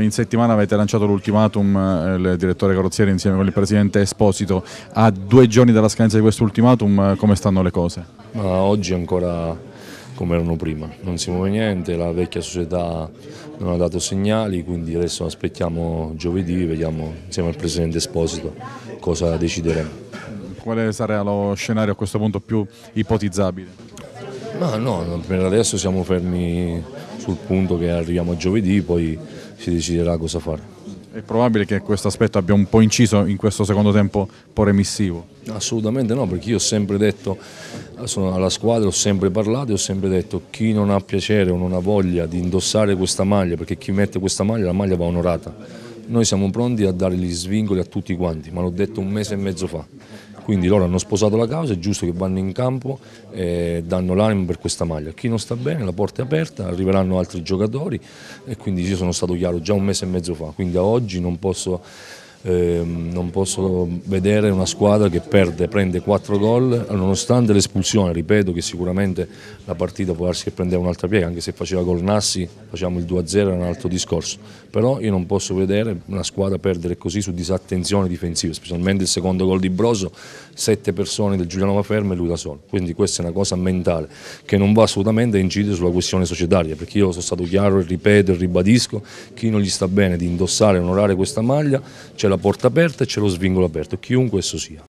poi in settimana avete lanciato l'ultimatum, eh, il direttore carrozziere insieme con il presidente Esposito, a due giorni dalla scadenza di questo ultimatum eh, come stanno le cose? Uh, oggi ancora come erano prima, non si muove niente, la vecchia società non ha dato segnali, quindi adesso aspettiamo giovedì, vediamo insieme al Presidente Esposito cosa decideremo. Quale sarà lo scenario a questo punto più ipotizzabile? Ma no, per adesso siamo fermi sul punto che arriviamo a giovedì, poi si deciderà cosa fare. È probabile che questo aspetto abbia un po' inciso in questo secondo tempo un po' remissivo? Assolutamente no, perché io ho sempre detto alla squadra, ho sempre parlato e ho sempre detto chi non ha piacere o non ha voglia di indossare questa maglia, perché chi mette questa maglia, la maglia va onorata. Noi siamo pronti a dare gli svincoli a tutti quanti, ma l'ho detto un mese e mezzo fa quindi loro hanno sposato la causa, è giusto che vanno in campo e eh, danno l'animo per questa maglia. Chi non sta bene la porta è aperta, arriveranno altri giocatori e quindi io sono stato chiaro già un mese e mezzo fa, quindi a oggi non posso Ehm, non posso vedere una squadra che perde, prende 4 gol nonostante l'espulsione, ripeto che sicuramente la partita può darsi che prendeva un'altra piega, anche se faceva gol Nassi, facciamo il 2-0 era un altro discorso, però io non posso vedere una squadra perdere così su disattenzione difensiva, specialmente il secondo gol di Broso, 7 persone del Giulianova ferme e lui da solo, quindi questa è una cosa mentale che non va assolutamente a incidere sulla questione societaria, perché io sono stato chiaro e ripeto e ribadisco, chi non gli sta bene di indossare e onorare questa maglia, ce la porta aperta e c'è lo svingolo aperto, chiunque esso sia.